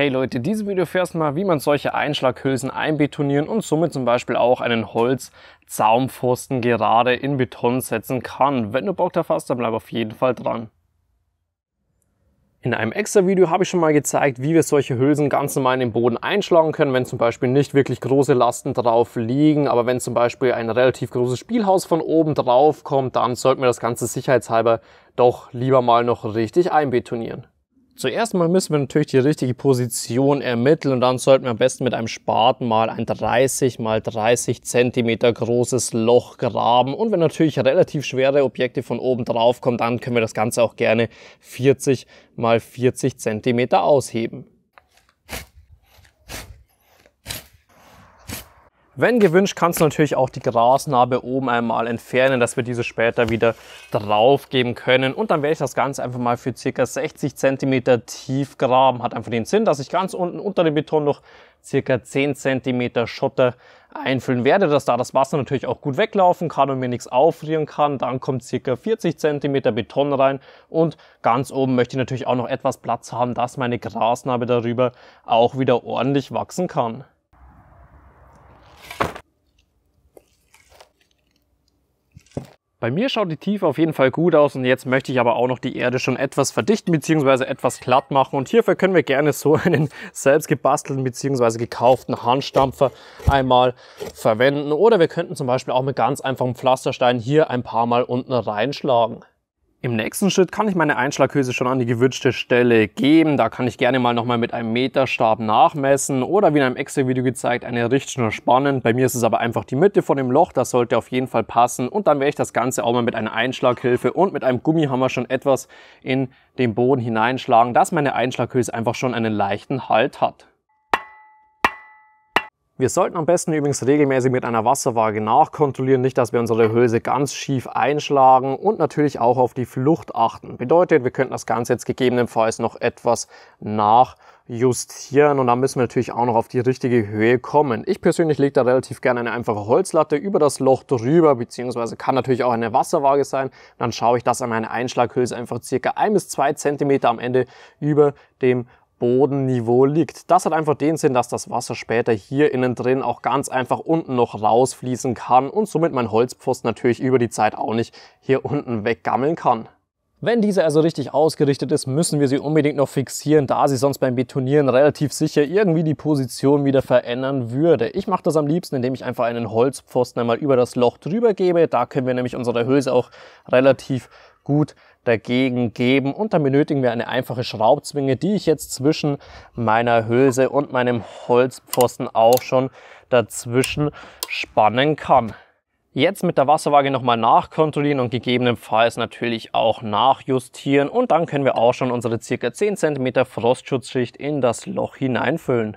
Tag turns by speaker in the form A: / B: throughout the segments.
A: Hey Leute, dieses Video erfährst mal, wie man solche Einschlaghülsen einbetonieren und somit zum Beispiel auch einen Holzzaumpfosten gerade in Beton setzen kann. Wenn du Bock darauf hast, dann bleib auf jeden Fall dran. In einem extra Video habe ich schon mal gezeigt, wie wir solche Hülsen ganz normal in den Boden einschlagen können, wenn zum Beispiel nicht wirklich große Lasten drauf liegen, aber wenn zum Beispiel ein relativ großes Spielhaus von oben drauf kommt, dann sollten wir das Ganze sicherheitshalber doch lieber mal noch richtig einbetonieren. Zuerst mal müssen wir natürlich die richtige Position ermitteln und dann sollten wir am besten mit einem Spaten mal ein 30 x 30 Zentimeter großes Loch graben. Und wenn natürlich relativ schwere Objekte von oben drauf kommen, dann können wir das Ganze auch gerne 40 x 40 Zentimeter ausheben. Wenn gewünscht, kannst du natürlich auch die Grasnarbe oben einmal entfernen, dass wir diese später wieder drauf geben können. Und dann werde ich das Ganze einfach mal für ca. 60 cm tief graben. Hat einfach den Sinn, dass ich ganz unten unter dem Beton noch ca. 10 cm Schotter einfüllen werde, dass da das Wasser natürlich auch gut weglaufen kann und mir nichts aufrieren kann. Dann kommt ca. 40 cm Beton rein und ganz oben möchte ich natürlich auch noch etwas Platz haben, dass meine Grasnarbe darüber auch wieder ordentlich wachsen kann. Bei mir schaut die Tiefe auf jeden Fall gut aus und jetzt möchte ich aber auch noch die Erde schon etwas verdichten bzw. etwas glatt machen und hierfür können wir gerne so einen selbst gebastelten bzw. gekauften Handstampfer einmal verwenden oder wir könnten zum Beispiel auch mit ganz einfachem Pflasterstein hier ein paar Mal unten reinschlagen. Im nächsten Schritt kann ich meine Einschlaghöse schon an die gewünschte Stelle geben. Da kann ich gerne mal nochmal mit einem Meterstab nachmessen oder wie in einem Excel-Video gezeigt, eine Richtschnur spannen. Bei mir ist es aber einfach die Mitte von dem Loch, das sollte auf jeden Fall passen. Und dann werde ich das Ganze auch mal mit einer Einschlaghilfe und mit einem Gummihammer schon etwas in den Boden hineinschlagen, dass meine Einschlaghöse einfach schon einen leichten Halt hat. Wir sollten am besten übrigens regelmäßig mit einer Wasserwaage nachkontrollieren, nicht dass wir unsere Hülse ganz schief einschlagen und natürlich auch auf die Flucht achten. Bedeutet, wir könnten das Ganze jetzt gegebenenfalls noch etwas nachjustieren und dann müssen wir natürlich auch noch auf die richtige Höhe kommen. Ich persönlich lege da relativ gerne eine einfache Holzlatte über das Loch drüber, beziehungsweise kann natürlich auch eine Wasserwaage sein. Dann schaue ich, dass an meine Einschlaghülse einfach circa ein bis zwei Zentimeter am Ende über dem Bodenniveau liegt. Das hat einfach den Sinn, dass das Wasser später hier innen drin auch ganz einfach unten noch rausfließen kann und somit mein Holzpfosten natürlich über die Zeit auch nicht hier unten weggammeln kann. Wenn diese also richtig ausgerichtet ist, müssen wir sie unbedingt noch fixieren, da sie sonst beim Betonieren relativ sicher irgendwie die Position wieder verändern würde. Ich mache das am liebsten, indem ich einfach einen Holzpfosten einmal über das Loch drüber gebe. Da können wir nämlich unsere Hülse auch relativ gut dagegen geben und dann benötigen wir eine einfache Schraubzwinge, die ich jetzt zwischen meiner Hülse und meinem Holzpfosten auch schon dazwischen spannen kann. Jetzt mit der Wasserwaage nochmal nachkontrollieren und gegebenenfalls natürlich auch nachjustieren und dann können wir auch schon unsere ca. 10 cm Frostschutzschicht in das Loch hineinfüllen.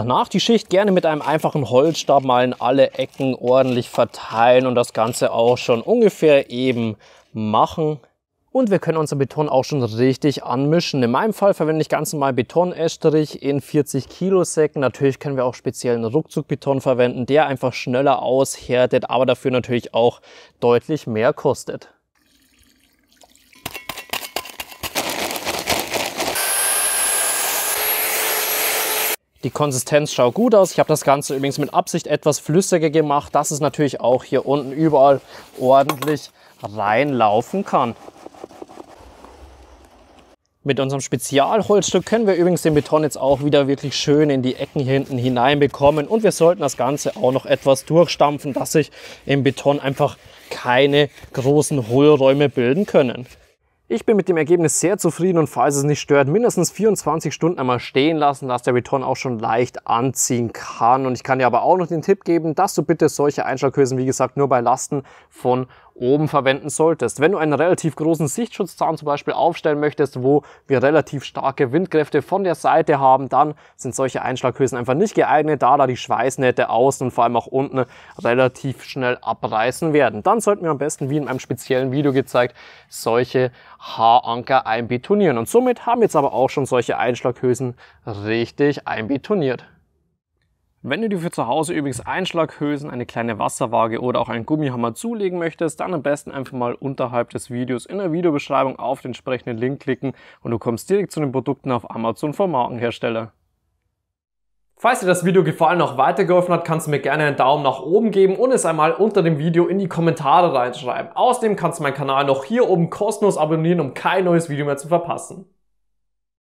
A: Danach die Schicht gerne mit einem einfachen Holzstab mal in alle Ecken ordentlich verteilen und das Ganze auch schon ungefähr eben machen. Und wir können unseren Beton auch schon richtig anmischen. In meinem Fall verwende ich ganz normal Beton-Estrich in 40 Kilo Säcken. Natürlich können wir auch speziellen Ruckzuckbeton verwenden, der einfach schneller aushärtet, aber dafür natürlich auch deutlich mehr kostet. Die Konsistenz schaut gut aus. Ich habe das Ganze übrigens mit Absicht etwas flüssiger gemacht, dass es natürlich auch hier unten überall ordentlich reinlaufen kann. Mit unserem Spezialholzstück können wir übrigens den Beton jetzt auch wieder wirklich schön in die Ecken hier hinten hineinbekommen. Und wir sollten das Ganze auch noch etwas durchstampfen, dass sich im Beton einfach keine großen Hohlräume bilden können. Ich bin mit dem Ergebnis sehr zufrieden und falls es nicht stört, mindestens 24 Stunden einmal stehen lassen, dass der Return auch schon leicht anziehen kann. Und ich kann dir aber auch noch den Tipp geben, dass du bitte solche Einschlaghülsen, wie gesagt, nur bei Lasten von oben verwenden solltest. Wenn du einen relativ großen Sichtschutzzaun zum Beispiel aufstellen möchtest, wo wir relativ starke Windkräfte von der Seite haben, dann sind solche Einschlaghülsen einfach nicht geeignet, da da die Schweißnähte außen und vor allem auch unten relativ schnell abreißen werden. Dann sollten wir am besten, wie in einem speziellen Video gezeigt, solche Haaranker einbetonieren. Und somit haben wir jetzt aber auch schon solche Einschlaghülsen richtig einbetoniert. Wenn du dir für zu Hause übrigens Einschlaghülsen, eine kleine Wasserwaage oder auch einen Gummihammer zulegen möchtest, dann am besten einfach mal unterhalb des Videos in der Videobeschreibung auf den entsprechenden Link klicken und du kommst direkt zu den Produkten auf Amazon vom Markenhersteller. Falls dir das Video gefallen und auch weitergeholfen hat, kannst du mir gerne einen Daumen nach oben geben und es einmal unter dem Video in die Kommentare reinschreiben. Außerdem kannst du meinen Kanal noch hier oben kostenlos abonnieren, um kein neues Video mehr zu verpassen.